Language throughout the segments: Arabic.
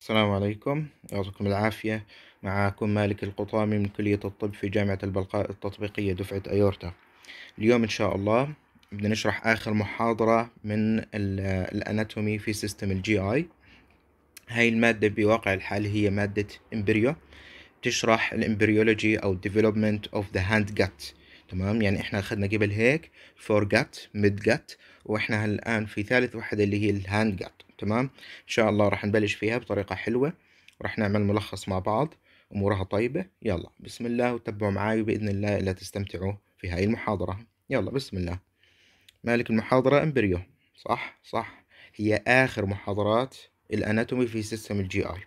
السلام عليكم يعطيكم العافية معكم مالك القطامي من كلية الطب في جامعة البلقاء التطبيقية دفعة أيورتا اليوم إن شاء الله بدنا نشرح آخر محاضرة من الأناتومي في سيستم الجي آي هاي المادة بواقع الحال هي مادة إمبريو تشرح الإمبريولوجي أو development of the hand gut تمام يعني إحنا أخذنا قبل هيك فور gut mid gut واحنا الان في ثالث وحده اللي هي الهاند جات تمام ان شاء الله راح نبلش فيها بطريقه حلوه وراح نعمل ملخص مع بعض امورها طيبه يلا بسم الله وتبعوا معي باذن الله الا تستمتعوا في هاي المحاضره يلا بسم الله مالك المحاضره امبريو صح صح هي اخر محاضرات الاناتومي في سيستم الجي اي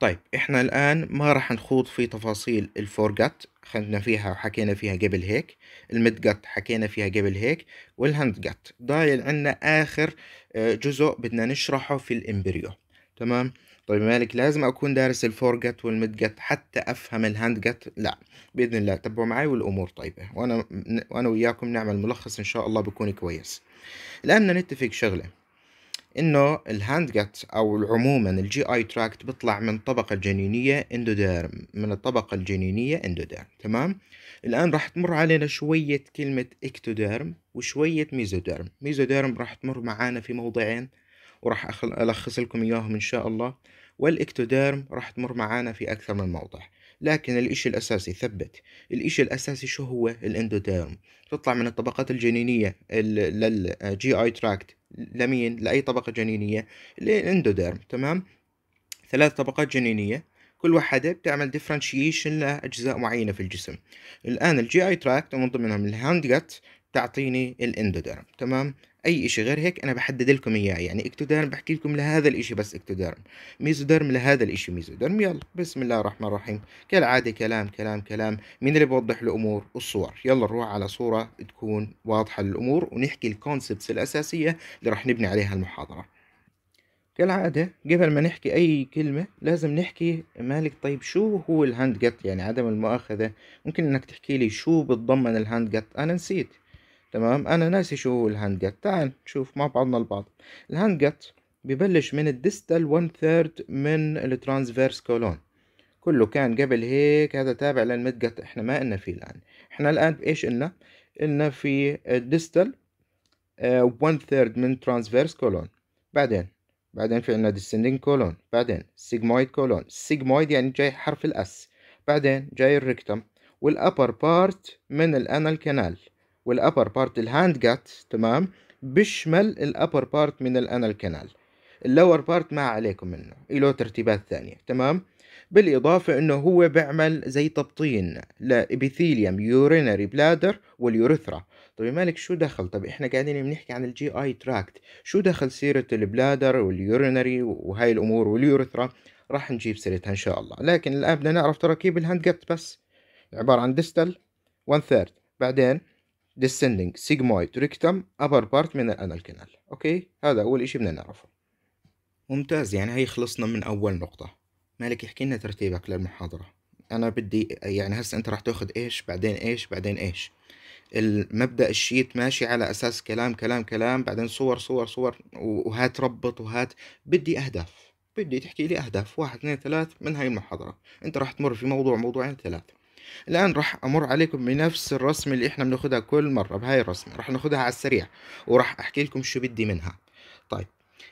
طيب احنا الان ما راح نخوض في تفاصيل الفورجات خدنا فيها وحكينا فيها قبل هيك الميد جت حكينا فيها قبل هيك والهاند جت ضايل عنا آخر آه، جزء بدنا نشرحه في الإمبريو تمام طيب مالك لازم أكون دارس الفور جت والميد جت حتى أفهم الهاند جت لا بإذن الله تبعوا معي والأمور طيبة وأنا وأنا وياكم نعمل ملخص إن شاء الله بكون كويس الآن نتفق شغلة انه الهاند جات او عموما الجي اي تراكت بيطلع من الطبقه الجنينيه اندوديرم من الطبقه الجنينيه اندوديرم تمام الان راح تمر علينا شويه كلمه اكتوديرم وشويه ميزوديرم ميزوديرم راح تمر معانا في موضعين وراح الخص لكم اياهم ان شاء الله والاكتوديرم راح تمر معانا في اكثر من موضع لكن الإشي الأساسي ثبت الإشي الأساسي شو هو الإندوديرم تطلع من الطبقات الجنينية للجي آي تراكت لمين لأي طبقة جنينية للإندوديرم تمام ثلاث طبقات جنينية كل واحدة بتعمل ديفرنشيشن لأجزاء معينة في الجسم الآن الجي آي تراكت ومن ضمنهم الهاند جت تعطيني الاندوديرم تمام اي شيء غير هيك انا بحدد لكم اياه يعني اكتوديرم بحكي لكم لهذا الاشي بس اكتوديرم ميزوديرم لهذا الاشي ميزوديرم يلا بسم الله الرحمن الرحيم كالعاده كلام كلام كلام مين اللي بوضح الامور الصور يلا نروح على صوره تكون واضحه للامور ونحكي الكونسبتس الاساسيه اللي راح نبني عليها المحاضره كالعادة قبل ما نحكي أي كلمة لازم نحكي مالك طيب شو هو الهاند جت يعني عدم المؤاخذة ممكن إنك تحكي لي شو بتضمن الهاند جت أنا نسيت تمام انا ناسي شو الهاند جت تعال نشوف مع بعضنا البعض الهاند جت ببلش من الديستال 1 ثيرد من الترانسفيرس كولون كله كان قبل هيك هذا تابع للميد جت احنا ما قلنا فيه الان احنا الان بايش قلنا قلنا في الديستال 1 ثيرد من ترانسفيرس كولون بعدين بعدين في عندنا ديسندينج كولون بعدين سيجمويد كولون سيجمويد يعني جاي حرف الاس بعدين جاي الريكتم والابر بارت من الانال كانال والابر بارت الهاند جات تمام بيشمل الابر بارت من الانال كانال اللور بارت ما عليكم منه له ترتيبات ثانية تمام بالإضافة أنه هو بيعمل زي تبطين لإبيثيليوم يورينري بلادر واليوريثرا طيب مالك شو دخل طب إحنا قاعدين بنحكي عن الجي آي تراكت شو دخل سيرة البلادر واليورينري وهاي الأمور واليوريثرا راح نجيب سيرتها إن شاء الله لكن الآن بدنا نعرف تراكيب الهاند جت بس عبارة عن ديستال 1 ثيرد بعدين descending sigmoid rectum upper part من الانال كنال اوكي هذا اول اشي بدنا نعرفه ممتاز يعني هي خلصنا من اول نقطه مالك يحكي لنا ترتيبك للمحاضره انا بدي يعني هسه انت راح تاخذ ايش بعدين ايش بعدين ايش المبدا الشيت ماشي على اساس كلام كلام كلام بعدين صور صور صور وهات ربط وهات بدي اهداف بدي تحكي لي اهداف واحد اثنين ثلاث من هاي المحاضره انت راح تمر في موضوع موضوعين ثلاثه الآن راح أمر عليكم بنفس الرسم اللي إحنا بناخدها كل مرة بهاي الرسمة راح ناخدها على السريع وراح أحكي لكم شو بدي منها طيب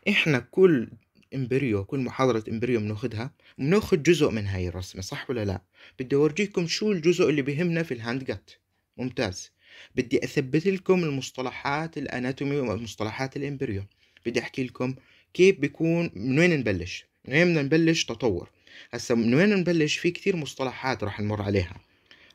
إحنا كل امبريو كل محاضرة امبريو بناخدها بناخد جزء من هاي الرسمة صح ولا لا بدي أورجيكم شو الجزء اللي بهمنا في الهاند جات ممتاز بدي أثبت لكم المصطلحات الأناتومي ومصطلحات الامبريو بدي أحكي لكم كيف بيكون من وين نبلش من وين نبلش تطور هسا من وين نبلش في كتير مصطلحات راح نمر عليها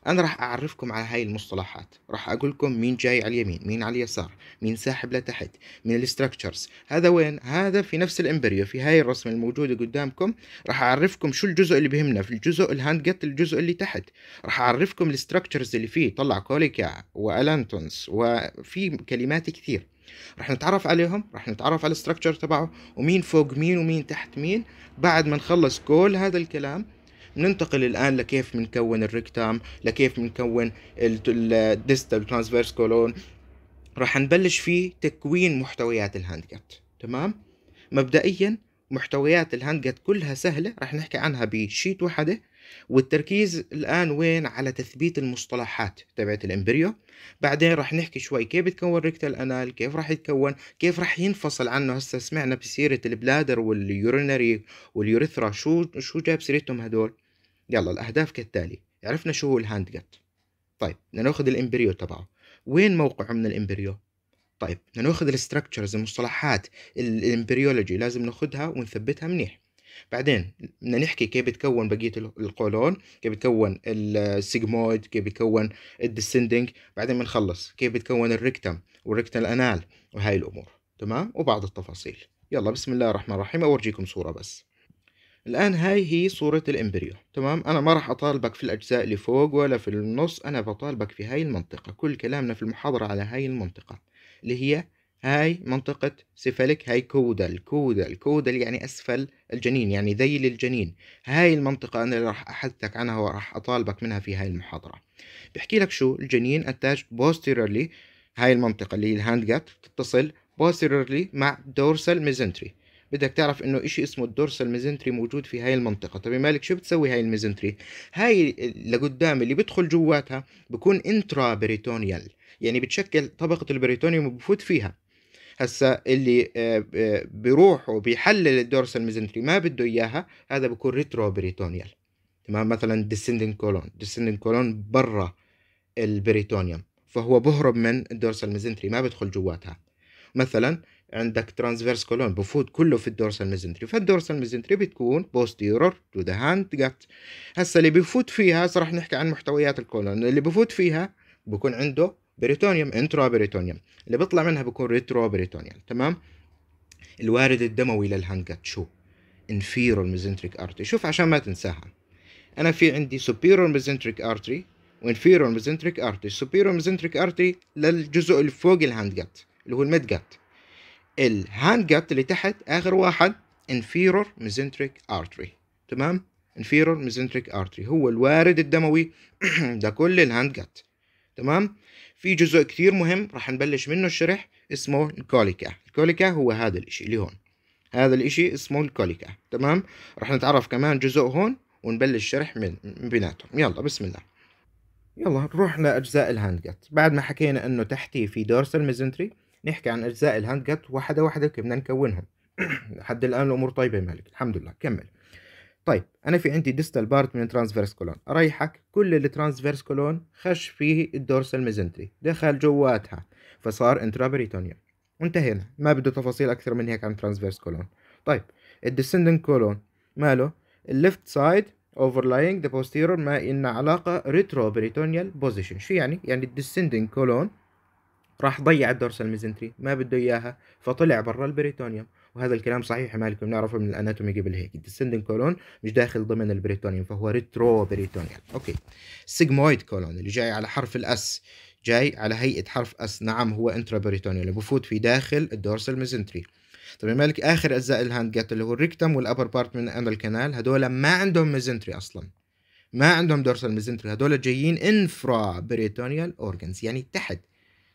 انا راح اعرفكم على هاي المصطلحات راح اقول لكم مين جاي على اليمين مين على اليسار مين ساحب لتحت من الاستراكشرز هذا وين هذا في نفس الامبريو في هاي الرسمه الموجوده قدامكم راح اعرفكم شو الجزء اللي بهمنا في الجزء الهاند جت الجزء اللي تحت راح اعرفكم الاستراكشرز اللي فيه طلع كوليكا والانتونس وفي كلمات كثير راح نتعرف عليهم راح نتعرف على الاستراكشر تبعه ومين فوق مين ومين تحت مين بعد ما نخلص كل هذا الكلام ننتقل الآن لكيف بنكون الريكتام لكيف بنكون الديستال ترانسفيرس كولون راح نبلش في تكوين محتويات جت تمام مبدئيا محتويات جت كلها سهلة راح نحكي عنها بشيت وحدة والتركيز الآن وين على تثبيت المصطلحات تبعت الإمبريو بعدين راح نحكي شوي كيف بتكون ريكتال أنال كيف راح يتكون كيف راح ينفصل عنه هسه سمعنا بسيرة البلادر واليورينري واليوريثرا شو شو جاب سيرتهم هدول يلا الأهداف كالتالي عرفنا شو هو الهاند جت طيب بدنا ناخذ الامبريو تبعه وين موقعه من الامبريو طيب بدنا ناخذ الاستراكشرز المصطلحات الامبريولوجي لازم ناخذها ونثبتها منيح بعدين بدنا نحكي كيف بتكون بقيه القولون كيف بتكون السيجمويد كيف بتكون الديسندنج بعدين بنخلص كيف بتكون الريكتم والريكتال الأنال وهاي الامور تمام وبعض التفاصيل يلا بسم الله الرحمن الرحيم اورجيكم صوره بس الآن هاي هي صورة الإمبريو تمام أنا ما راح أطالبك في الأجزاء اللي فوق ولا في النص أنا بطالبك في هاي المنطقة كل كلامنا في المحاضرة على هاي المنطقة اللي هي هاي منطقة سفلك هاي كودل كودل كودل يعني أسفل الجنين يعني ذيل الجنين هاي المنطقة أنا اللي راح أحدثك عنها وراح أطالبك منها في هاي المحاضرة بحكي لك شو الجنين أتاج بوستيرلي هاي المنطقة اللي هي الهاند جات تتصل بوستيرلي مع دورسال ميزنتري بدك تعرف انه شيء اسمه الدورسال ميزنتري موجود في هاي المنطقه طب مالك شو بتسوي هاي الميزنتري هاي لقدام اللي بيدخل جواتها بكون انترا بريتونيال يعني بتشكل طبقه البريتونيوم وبفوت فيها هسا اللي آه، آه، بيروح وبيحلل الدورسال ميزنتري ما بده اياها هذا بكون ريترو بريتونيال تمام مثلا ديسندين كولون ديسندين كولون برا البريتونيوم فهو بهرب من الدورسال ميزنتري ما بدخل جواتها مثلا عندك ترانسفيرس كولون بفوت كله في الدورسال ميزنتري فالدورسال ميزنتري بتكون بوستيرور تو ذا هاند جت هسه اللي بفوت فيها هسه راح نحكي عن محتويات الكولون اللي بفوت فيها بكون عنده بريتونيوم انترا بريتونيوم اللي بيطلع منها بكون ريترو بريتونيوم تمام الوارد الدموي للهانجات شو inferior ميزنتريك artery شوف عشان ما تنساها انا في عندي superior ميزنتريك artery وانفيرور ميزنتريك artery superior ميزنتريك artery للجزء اللي فوق الهاند جت اللي هو الميد جت الهاند جت اللي تحت اخر واحد inferior ميزنتريك artery تمام inferior ميزنتريك artery هو الوارد الدموي ده كل الهاند جت تمام في جزء كثير مهم راح نبلش منه الشرح اسمه الكوليكا الكوليكا هو هذا الاشي اللي هون هذا الاشي اسمه الكوليكا تمام راح نتعرف كمان جزء هون ونبلش شرح من بيناتهم يلا بسم الله يلا نروح لاجزاء الهاند جت بعد ما حكينا انه تحتيه في دورسال ميزنتري نحكي عن أجزاء الهاند جت واحدة واحدة كيف بدنا نكونها لحد الآن الأمور طيبة يا مالك الحمد لله كمل طيب أنا في عندي ديستال بارت من ترانسفيرس كولون أريحك كل الترانسفيرس كولون خش فيه الدورس الميزنتري دخل جواتها فصار انترابريتونيا وانتهينا ما بده تفاصيل أكثر من هيك عن ترانسفيرس كولون طيب الديسندنت كولون ماله الليفت سايد overlying the posterior ما إن علاقة retroperitoneal position شو يعني؟ يعني descending كولون راح ضيع الدورسال ميزنتري ما بده اياها فطلع برا البريتونيوم وهذا الكلام صحيح لكم نعرفه من الاناتومي قبل هيك الديسندن كولون مش داخل ضمن البريتونيوم فهو ريترو بريتونيال اوكي السيجمويد كولون اللي جاي على حرف الاس جاي على هيئه حرف اس نعم هو انترا بريتونيال بفوت في داخل الدورسال ميزنتري يا مالك اخر اجزاء الهاند جات اللي هو الريكتم والابر بارت من انال كانال هدول ما عندهم ميزنتري اصلا ما عندهم دورسال ميزنتري هدول جايين انفرا بريتونيال اورجنز يعني تحت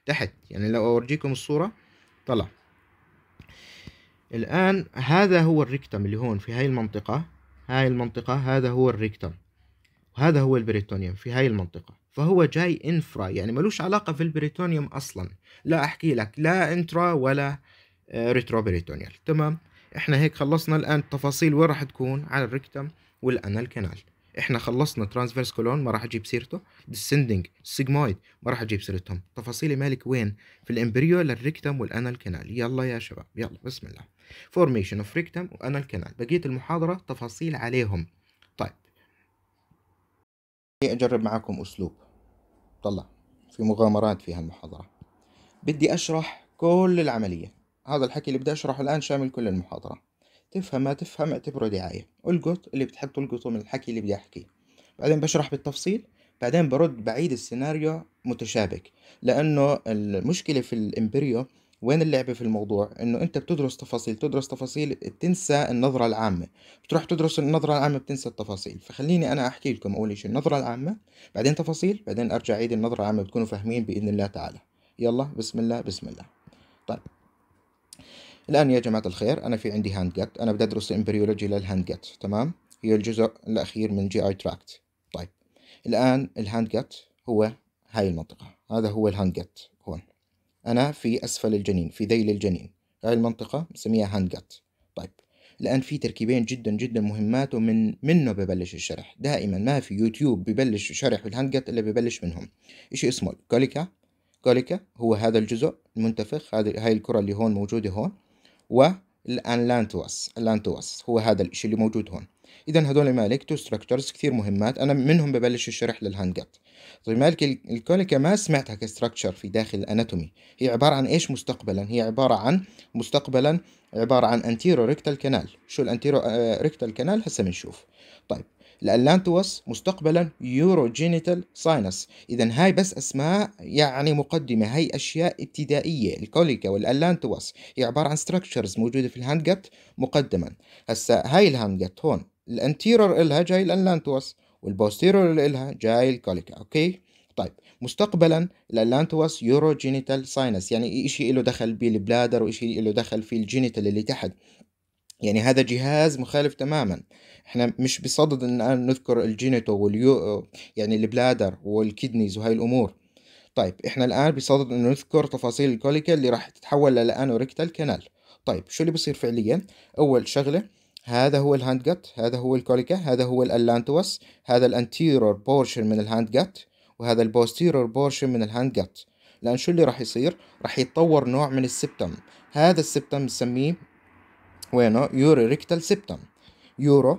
تحت يعني لو أورجيكم الصورة طلع الآن هذا هو الريكتم اللي هون في هاي المنطقة هاي المنطقة هذا هو الريكتم وهذا هو البريتونيوم في هاي المنطقة فهو جاي انفرا يعني ملوش علاقة في البريتونيوم أصلا لا أحكي لك لا انترا ولا ريترو آه، بريتونيال تمام احنا هيك خلصنا الآن التفاصيل وين راح تكون على الريكتم والأنال كانال احنا خلصنا ترانسفيرس كولون ما راح اجيب سيرته ديسندنج سيجمويد ما راح اجيب سيرتهم تفاصيلي مالك وين في الامبريول الريكتم والانال كانال يلا يا شباب يلا بسم الله فورميشن اوف ريكتم وانال كانال بقيه المحاضره تفاصيل عليهم طيب اجرب معكم اسلوب طلع في مغامرات في هالمحاضره بدي اشرح كل العمليه هذا الحكي اللي بدي اشرحه الان شامل كل المحاضره تفهم ما تفهم اعتبره دعاية القط اللي بتحب تلقطه من الحكي اللي بدي أحكيه بعدين بشرح بالتفصيل بعدين برد بعيد السيناريو متشابك لأنه المشكلة في الإمبريو وين اللعبة في الموضوع؟ إنه أنت بتدرس تفاصيل، تدرس تفاصيل بتنسى النظرة العامة، بتروح تدرس النظرة العامة بتنسى التفاصيل، فخليني أنا أحكي لكم أول شيء النظرة العامة، بعدين تفاصيل، بعدين أرجع أعيد النظرة العامة بتكونوا فاهمين بإذن الله تعالى. يلا بسم الله بسم الله. طيب الآن يا جماعة الخير أنا في عندي هاند جت أنا بدي أدرس الإمبريولوجي للهاند جت تمام هي الجزء الأخير من جي آي تراكت طيب الآن الهاند جت هو هاي المنطقة هذا هو الهاند جت هون أنا في أسفل الجنين في ذيل الجنين هاي المنطقة نسميها هاند جت طيب الآن في تركيبين جدا جدا مهمات ومن منه ببلش الشرح دائما ما في يوتيوب ببلش شرح الهاند جت إلا ببلش منهم إشي اسمه الكوليكا كوليكا هو هذا الجزء المنتفخ هذه هاي الكرة اللي هون موجودة هون والانلانتوس اللانتوس هو هذا الشيء اللي موجود هون اذا هذول مالك تو ستراكشرز كثير مهمات انا منهم ببلش الشرح للهانجات طيب مالك الكوليكا ما سمعتها كستراكشر في داخل الاناتومي هي عباره عن ايش مستقبلا هي عباره عن مستقبلا عباره عن انتيرو ريكتال كانال شو الانتيرو ريكتال كانال هسه بنشوف الألانتوس مستقبلا يوروجينيتال ساينس إذا هاي بس أسماء يعني مقدمة هاي أشياء ابتدائية الكوليكا والألانتوس هي عبارة عن ستراكشرز موجودة في الهانجت مقدما هسا هاي الهانجت هون الانتيرور إلها جاي الألانتوس والبوستيرور إلها جاي الكوليكا أوكي طيب مستقبلا الالانتوس يوروجينيتال ساينس يعني شيء له دخل بالبلادر وشيء له دخل في الجينيتال اللي تحت يعني هذا جهاز مخالف تماما احنا مش بصدد ان نذكر الجينيتو واليو يعني البلادر والكدنيز وهاي الامور طيب احنا الان بصدد انه نذكر تفاصيل الكوليكا اللي راح تتحول وريكتال كانال طيب شو اللي بصير فعليا اول شغله هذا هو الهاند جت هذا هو الكوليكا هذا هو الالانتوس هذا الانتيرور بورشن من الهاند جت وهذا البوستيرور بورشن من الهاند جت لان شو اللي راح يصير راح يتطور نوع من السبتم هذا السبتم نسميه وينه يورو ريكتال سبتم يورو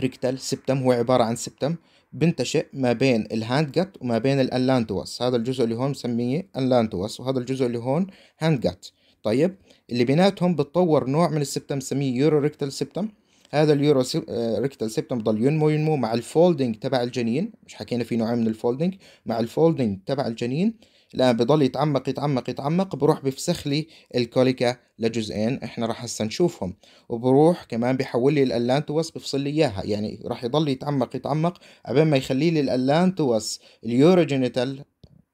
ريكتال سبتم هو عبارة عن سبتم بنتشئ ما بين الهاند جت وما بين الانلانتوس هذا الجزء اللي هون بنسميه انلانتوس وهذا الجزء اللي هون هاند جت طيب اللي بيناتهم بتطور نوع من السبتم بنسميه يورو ريكتال سبتم هذا اليورو آه، ريكتال سبتم بضل ينمو ينمو مع الفولدنج تبع الجنين مش حكينا في نوعين من الفولدنج مع الفولدنج تبع الجنين لما بضل يتعمق يتعمق يتعمق بروح بيفسخ لي الكوليكا لجزئين احنا راح هسه نشوفهم وبروح كمان بيحول لي الالانتوس بفصل لي اياها يعني راح يضل يتعمق يتعمق عبين ما يخلي لي الالانتوس اليوروجينيتال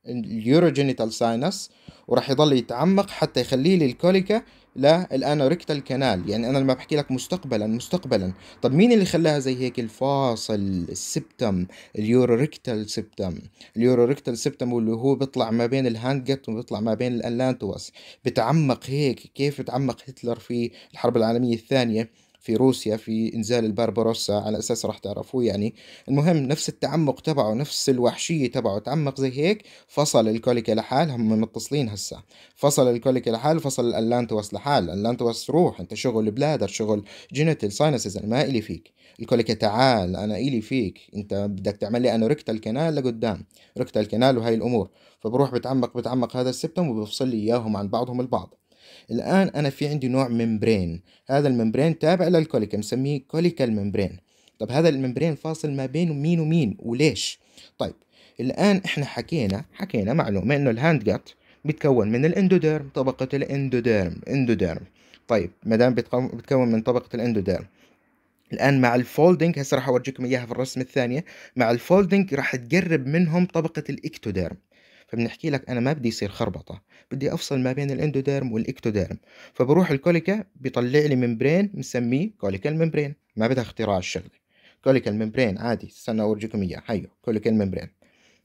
اليوروجينيتال ساينس وراح يضل يتعمق حتى يخليه للكوليكا للانوريكتال كانال يعني انا لما بحكي لك مستقبلا مستقبلا طب مين اللي خلاها زي هيك الفاصل السبتم اليوروريكتال سبتم اليوروريكتال سبتم واللي هو بيطلع ما بين الهاند جت وبيطلع ما بين الالانتوس بتعمق هيك كيف تعمق هتلر في الحرب العالميه الثانيه في روسيا في انزال البربروسا على اساس راح تعرفوه يعني المهم نفس التعمق تبعه نفس الوحشيه تبعه تعمق زي هيك فصل الكوليكا لحال هم متصلين هسا فصل الكوليكا لحال فصل الالانتوس لحال الالانتوس روح انت شغل بلادر شغل جينيتال ساينسز انا ما الي فيك الكوليكا تعال انا الي فيك انت بدك تعمل لي انا ركتال الكنال لقدام ركتال الكنال وهي الامور فبروح بتعمق بتعمق هذا السبتم وبفصل لي اياهم عن بعضهم البعض الآن أنا في عندي نوع ممبرين هذا الممبرين تابع للكوليكا نسميه كوليكال ممبرين طب هذا الممبرين فاصل ما بينه مين ومين وليش طيب الآن إحنا حكينا حكينا معلومة إنه الهاند جات بيتكون من الاندوديرم طبقة الاندوديرم اندوديرم طيب ما دام بيتكون من طبقة الاندوديرم الان مع الفولدنج هسه راح اورجيكم اياها في الرسمه الثانيه مع الفولدنج راح تقرب منهم طبقه الاكتوديرم فبنحكي لك انا ما بدي يصير خربطه بدي افصل ما بين الاندوديرم والاكتوديرم فبروح الكوليكا بيطلع لي ممبرين بنسميه كوليكال ممبرين ما بدها اختراع الشغله كوليكال ممبرين عادي استنى اورجيكم اياه هيو كوليكال ممبرين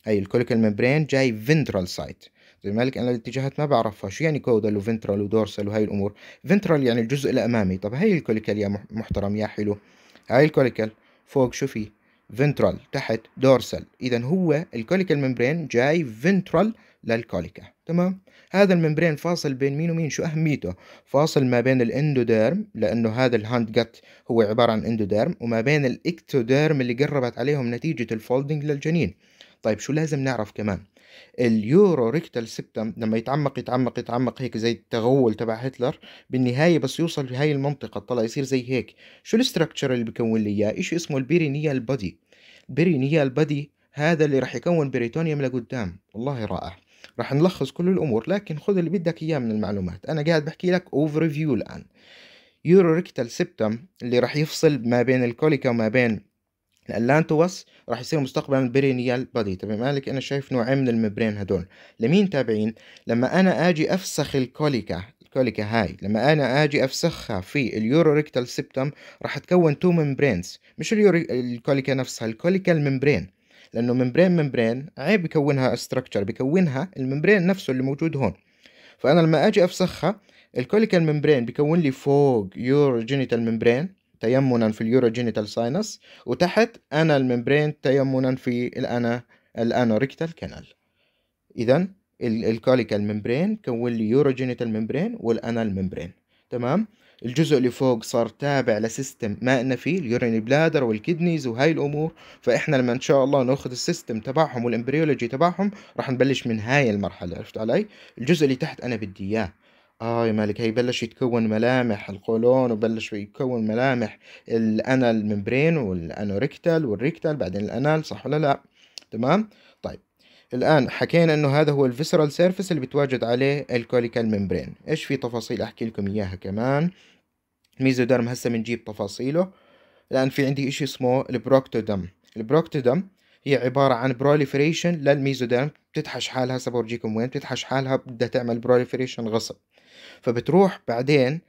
هي الكوليكال ممبرين جاي فينترال سايت زي مالك انا الاتجاهات ما بعرفها شو يعني كودل وفنترال ودورسال وهي الامور فنترال يعني الجزء الامامي طب هي الكوليكال يا محترم يا حلو هاي الكوليكال فوق شو فيه فنترال تحت دورسال اذا هو الكوليكال ممبرين جاي فنترال للكوليكا تمام هذا الممبرين فاصل بين مين ومين شو اهميته فاصل ما بين الاندوديرم لانه هذا الهاند جت هو عباره عن اندوديرم وما بين الاكتوديرم اللي قربت عليهم نتيجه الفولدنج للجنين طيب شو لازم نعرف كمان اليورو ريكتال سبتم لما يتعمق يتعمق يتعمق هيك زي التغول تبع هتلر بالنهايه بس يوصل في هاي المنطقه طلع يصير زي هيك شو الاستراكشر اللي بكون لي اياه شيء اسمه البيرينيال بادي البيرينيال بادي هذا اللي راح يكون بريتونيوم لقدام والله رائع راح نلخص كل الامور لكن خذ اللي بدك اياه من المعلومات انا قاعد بحكي لك اوفر فيو الان يورو ريكتال سبتم اللي راح يفصل ما بين الكوليكا وما بين الالانتوس راح يصير مستقبلا برينيال بادي تبع مالك انا شايف نوعين من المبرين هدول لمين تابعين لما انا اجي افسخ الكوليكا الكوليكا هاي لما انا اجي افسخها في اليوروريكتال سيبتم راح تكون تو ممبرينز مش اليورو الكوليكا نفسها الكوليكا الممبرين لانه ممبرين ممبرين عيب بكونها ستراكشر بكونها الممبرين نفسه اللي موجود هون فانا لما اجي افسخها الكوليكال ممبرين بكون لي فوق يور جينيتال ممبرين تيمنا في اليوروجينيتال ساينس وتحت انا الممبرين تيمنا في الانا الانوريكتال كانال اذا الكوليكال ممبرين كون لي يوروجينيتال ممبرين والانال ممبرين تمام الجزء اللي فوق صار تابع لسيستم ما إنه فيه اليوريني بلادر والكدنيز وهاي الامور فاحنا لما ان شاء الله ناخذ السيستم تبعهم والامبريولوجي تبعهم راح نبلش من هاي المرحله عرفت علي الجزء اللي تحت انا بدي اياه اه يا مالك هي بلش يتكون ملامح القولون وبلش يتكون ملامح الانال ممبرين والانوريكتال والريكتال بعدين الانال صح ولا لا تمام طيب الآن حكينا أنه هذا هو الفيسرال سيرفيس اللي بتواجد عليه الكوليكال ممبرين إيش في تفاصيل أحكي لكم إياها كمان ميزودرم هسه بنجيب تفاصيله الآن في عندي إشي اسمه البروكتودم البروكتودم هي عبارة عن بروليفريشن للميزودرم بتتحش حالها هسه بورجيكم وين بتتحش حالها بدها تعمل بروليفريشن غصب فبتروح بعدين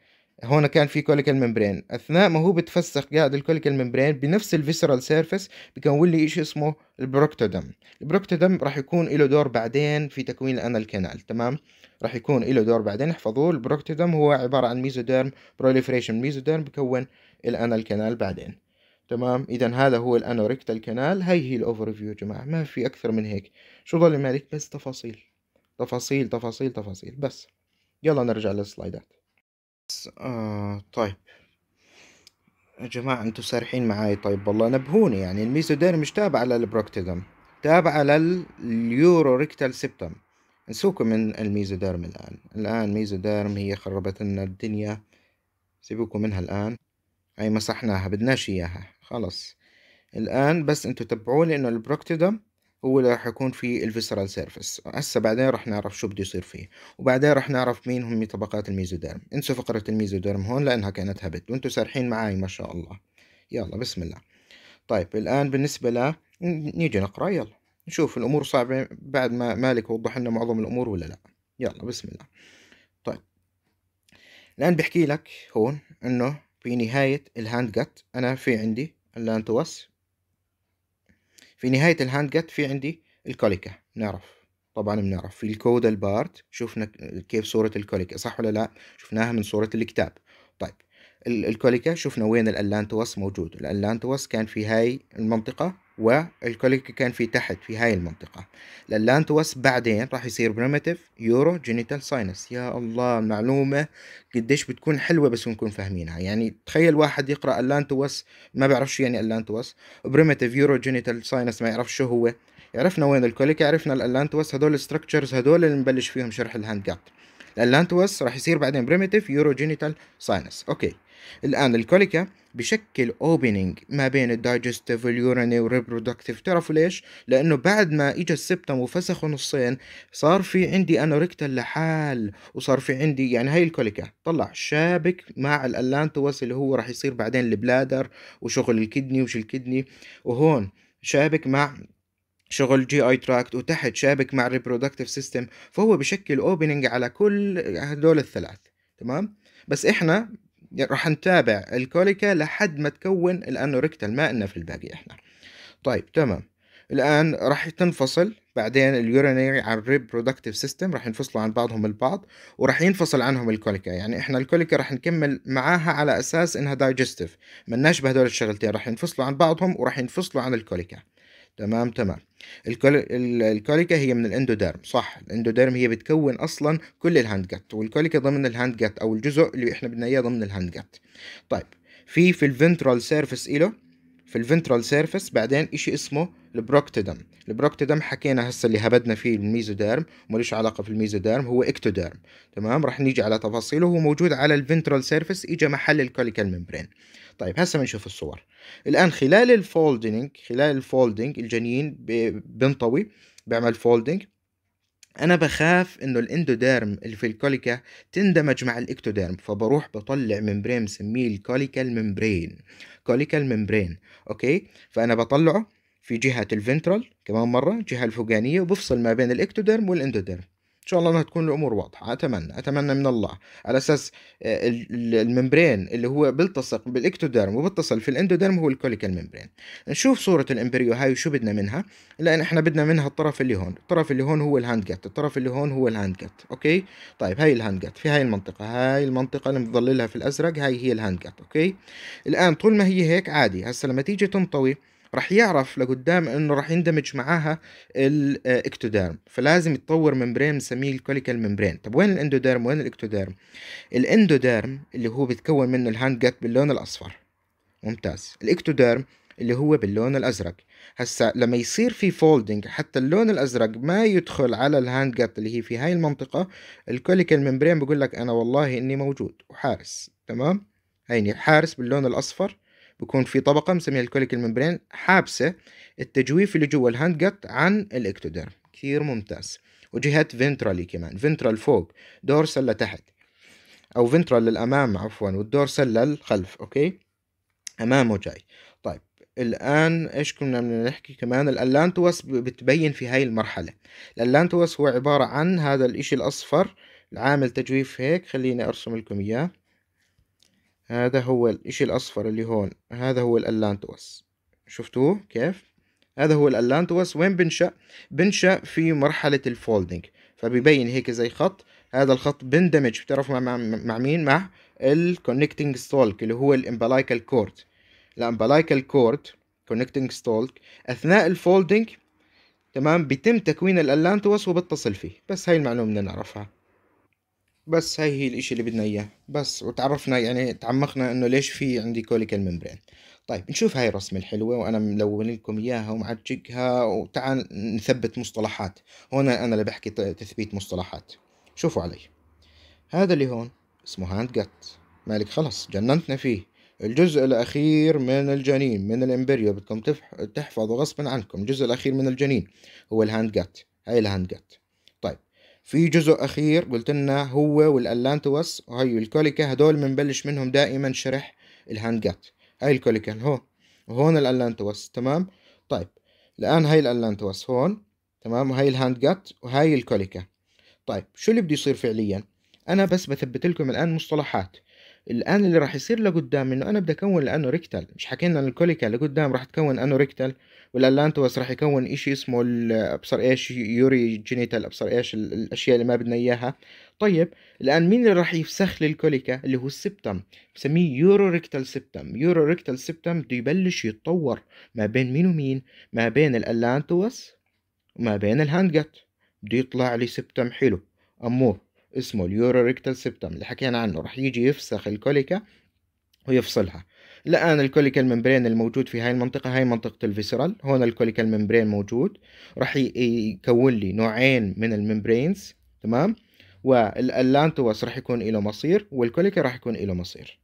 هون كان في كوليكال ممبرين اثناء ما هو بتفسخ قاعد الكوليكال ممبرين بنفس الفيسرال سيرفيس بكون لي شيء اسمه البروكتودم البروكتودم راح يكون له دور بعدين في تكوين الانال كانال تمام راح يكون له دور بعدين احفظوه البروكتودم هو عباره عن ميزوديرم بروليفريشن ميزوديرم بكون الانال كانال بعدين تمام اذا هذا هو الانوريكتال كانال هي هي الاوفر فيو يا جماعه ما في اكثر من هيك شو ضل مالك بس تفاصيل تفاصيل تفاصيل تفاصيل بس يلا نرجع للسلايدات آه طيب يا جماعة انتوا سارحين معاي طيب والله نبهوني يعني الميزودير مش تابعة للبروكتيدم تابعة ريكتال سيبتم نسوكم من الميزوديرم الآن الآن ميزوديرم هي خربت لنا الدنيا سيبوكم منها الآن هاي مسحناها بدناش إياها خلص الآن بس انتوا تبعوني انه البروكتيدم هو اللي راح يكون في الفيسرال سيرفيس هسه بعدين راح نعرف شو بده يصير فيه وبعدين راح نعرف مين هم طبقات الميزوديرم انسوا فقرة الميزوديرم هون لأنها كانت هبت وانتوا سارحين معاي ما شاء الله يلا بسم الله طيب الآن بالنسبة ل نيجي نقرأ يلا نشوف الأمور صعبة بعد ما مالك وضح لنا معظم الأمور ولا لا يلا بسم الله طيب الآن بحكي لك هون إنه في نهاية الهاند جت أنا في عندي اللانتوس في نهاية الهاند جت في عندي الكوليكا نعرف طبعا بنعرف في الكود البارت شفنا كيف صورة الكوليكا صح ولا لا شفناها من صورة الكتاب طيب الكوليكا شفنا وين الالانتوس موجود الالانتوس كان في هاي المنطقة والكوليك كان في تحت في هاي المنطقة للانتوس بعدين راح يصير بريمتيف يورو جينيتال ساينس يا الله المعلومة قديش بتكون حلوة بس نكون فاهمينها يعني تخيل واحد يقرأ اللانتوس ما بيعرف شو يعني اللانتوس بريمتيف يورو جينيتال ساينس ما يعرف شو هو عرفنا وين الكوليك عرفنا اللانتوس هدول الستركتشرز هدول اللي نبلش فيهم شرح الهاند جات اللانتوس راح يصير بعدين بريمتيف يورو جينيتال ساينس اوكي الآن الكوليكا بشكل اوبننج ما بين الدايجستيف واليوراني والريبرودكتيف تعرفوا ليش؟ لأنه بعد ما اجى السبتم وفسخوا نصين صار في عندي انوريكتا لحال وصار في عندي يعني هاي الكوليكا طلع شابك مع الألانتوس اللي هو راح يصير بعدين البلادر وشغل الكدني وش الكدني وهون شابك مع شغل جي اي تراكت وتحت شابك مع الريبرودكتيف سيستم فهو بشكل اوبننج على كل هدول الثلاث تمام بس احنا راح نتابع الكوليكا لحد ما تكون الانوركتا لنا في الباقي احنا طيب تمام الان راح تنفصل بعدين اليورينري عن الريبرودكتيف سيستم راح ينفصلوا عن بعضهم البعض وراح ينفصل عنهم الكوليكا يعني احنا الكوليكا راح نكمل معاها على اساس انها دايجستيف مناش بهدول الشغلتين راح ينفصلوا عن بعضهم وراح ينفصلوا عن الكوليكا تمام تمام الكوليكا هي من الاندوديرم صح الاندوديرم هي بتكون اصلا كل الهاند جت والكوليكا ضمن الهاند جات او الجزء اللي احنا بدنا اياه ضمن الهاند جت طيب في في الفنترال سيرفيس إله في الفنترال سيرفيس بعدين اشي اسمه البروكتيدم البروكتيدم حكينا هسه اللي هبدنا فيه الميزوديرم ملوش علاقه في الميزوديرم هو اكتوديرم تمام راح نيجي على تفاصيله هو موجود على الفنترال سيرفيس اجى محل الكوليكال ممبرين طيب هسه بنشوف الصور الان خلال الفولدينج خلال الفولدينج الجنين بنطوي بيعمل فولدينج انا بخاف انه الاندوديرم اللي في الكوليكا تندمج مع الاكتوديرم فبروح بطلع ممبرين بسميه الكوليكال ممبرين كوليكال ممبرين اوكي فانا بطلعه في جهة الفنترال كمان مرة جهة الفوقانية وبفصل ما بين الاكتوديرم والاندوديرم ان شاء الله انها تكون الامور واضحه اتمنى اتمنى من الله على اساس آه، الممبرين اللي هو بيلتصق بالاكتوديرم وبتصل في الاندوديرم هو الكوليكال ممبرين نشوف صوره الامبريو هاي وشو بدنا منها لان احنا بدنا منها الطرف اللي هون الطرف اللي هون هو الهاند جت الطرف اللي هون هو الهاند جت اوكي طيب هاي الهاند جت في هاي المنطقه هاي المنطقه اللي مظللها في الازرق هاي هي الهاند جت اوكي الان طول ما هي هيك عادي هسا لما تيجي تنطوي راح يعرف لقدام انه راح يندمج معاها الاكتوديرم آه، فلازم يتطور ممبرين بنسميه الكوليكال ممبرين طب وين الاندوديرم وين الاكتوديرم الاندوديرم اللي هو بيتكون منه الهاند جات باللون الاصفر ممتاز الاكتوديرم اللي هو باللون الازرق هسا لما يصير في فولدنج حتى اللون الازرق ما يدخل على الهاند جات اللي هي في هاي المنطقه الكوليكال ممبرين بيقول لك انا والله اني موجود وحارس تمام هيني حارس باللون الاصفر بكون في طبقة مسميها الكوليك الممبرين حابسة التجويف اللي جوا الهاند جت عن الاكتوديرم كثير ممتاز وجهة فنترالي كمان فنترال فوق دور سلة تحت او فنترال للامام عفوا والدور سلة للخلف اوكي امام وجاي طيب الان ايش كنا بدنا نحكي كمان الالانتوس بتبين في هاي المرحله الالانتوس هو عباره عن هذا الاشي الاصفر العامل تجويف هيك خليني ارسم لكم اياه هذا هو الإشي الأصفر اللي هون هذا هو الألانتوس شفتوه كيف؟ هذا هو الألانتوس وين بنشأ؟ بنشأ في مرحلة الفولدنج فبيبين هيك زي خط هذا الخط بندمج بتعرفوا مع, مع مين؟ مع الكونكتنج ستولك اللي هو الامبلايكال كورد الامبلايكال كورد كونكتنج ستولك أثناء الفولدنج تمام بيتم تكوين الألانتوس وبتصل فيه بس هاي المعلومة بدنا نعرفها بس هاي هي الاشي اللي بدنا اياه بس وتعرفنا يعني تعمقنا انه ليش في عندي كوليكال ممبرين طيب نشوف هاي الرسمة الحلوة وأنا ملون لكم إياها ومعجقها وتعال نثبت مصطلحات هون أنا اللي بحكي تثبيت مصطلحات شوفوا علي هذا اللي هون اسمه هاند جت مالك خلص جننتنا فيه الجزء الأخير من الجنين من الإمبريو بدكم تحفظوا غصبا عنكم الجزء الأخير من الجنين هو الهاند جت هاي الهاند جت في جزء أخير قلت لنا هو والألانتوس وهي الكوليكا هدول بنبلش منهم دائما شرح الهانجات هاي الكوليكا هون وهون الألانتوس تمام طيب الآن هاي الألانتوس هون تمام وهي الهانجات وهي الكوليكا طيب شو اللي بده يصير فعليا أنا بس بثبت لكم الآن مصطلحات الان اللي راح يصير لقدام انه انا بدي اكون الانوريكتال مش حكينا ان الكوليكا اللي قدام راح تكون انوريكتال والالانتوس راح يكون إشي اسمه الابصر ايش يوري جينيتال ابصر ايش الاشياء اللي ما بدنا اياها طيب الان مين اللي راح يفسخ لي الكوليكا اللي هو السبتم بسميه يورو ريكتال سبتم يورو ريكتال سبتم بده يبلش يتطور ما بين مين ومين ما بين الالانتوس وما بين الهاند جت بده يطلع لي سبتم حلو امور اسمه اليورو ريكتال سيبتم اللي حكينا عنه رح يجي يفسخ الكوليكا ويفصلها الآن الكوليكا الممبرين الموجود في هاي المنطقة هاي منطقة الفيسرال هون الكوليكا الممبرين موجود رح يكون لي نوعين من الممبرينز تمام والألانتوس رح يكون له مصير والكوليكا رح يكون له مصير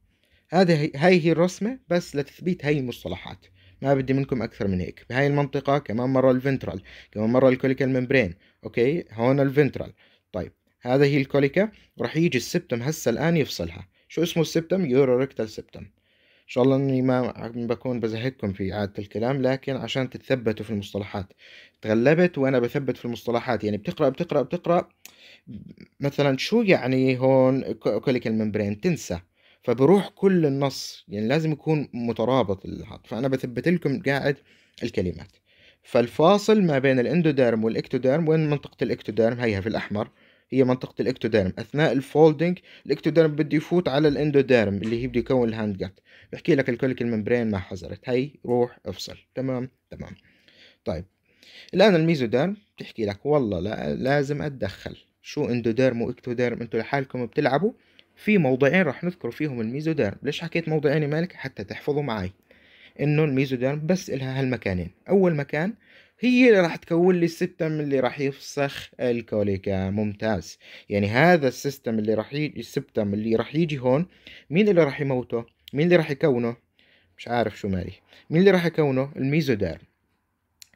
هذه هاي هي الرسمة بس لتثبيت هاي المصطلحات ما بدي منكم أكثر من هيك بهاي المنطقة كمان مرة الفنترال كمان مرة الكوليكا الممبرين أوكي هون الفنترال طيب هذا هي الكوليكا راح يجي السبتم هسه الآن يفصلها شو اسمه السبتم يورو ريكتال سبتم إن شاء الله إني ما بكون بزهقكم في إعادة الكلام لكن عشان تتثبتوا في المصطلحات تغلبت وأنا بثبت في المصطلحات يعني بتقرأ بتقرأ بتقرأ مثلا شو يعني هون كوليكا الممبرين تنسى فبروح كل النص يعني لازم يكون مترابط الهات فأنا بثبت لكم قاعد الكلمات فالفاصل ما بين الاندوديرم والاكتوديرم وين منطقة الاكتوديرم هيها في الأحمر هي منطقة الاكتوديرم أثناء الفولدنج الاكتوديرم بده يفوت على الاندوديرم اللي هي بده يكون الهاند جات بحكي لك الكوليك الممبرين ما حزرت هي روح افصل تمام تمام طيب الآن الميزوديرم بتحكي لك والله لا لازم أتدخل شو اندوديرم واكتوديرم انتوا لحالكم بتلعبوا في موضعين رح نذكر فيهم الميزوديرم ليش حكيت موضعين مالك حتى تحفظوا معي انه الميزوديرم بس لها هالمكانين اول مكان هي اللي راح تكون لي السيستم اللي راح يفسخ الكوليكا ممتاز يعني هذا السيستم اللي راح يجي السيستم اللي راح يجي هون مين اللي راح يموته مين اللي راح يكونه مش عارف شو مالي مين اللي راح يكونه الميزوديرم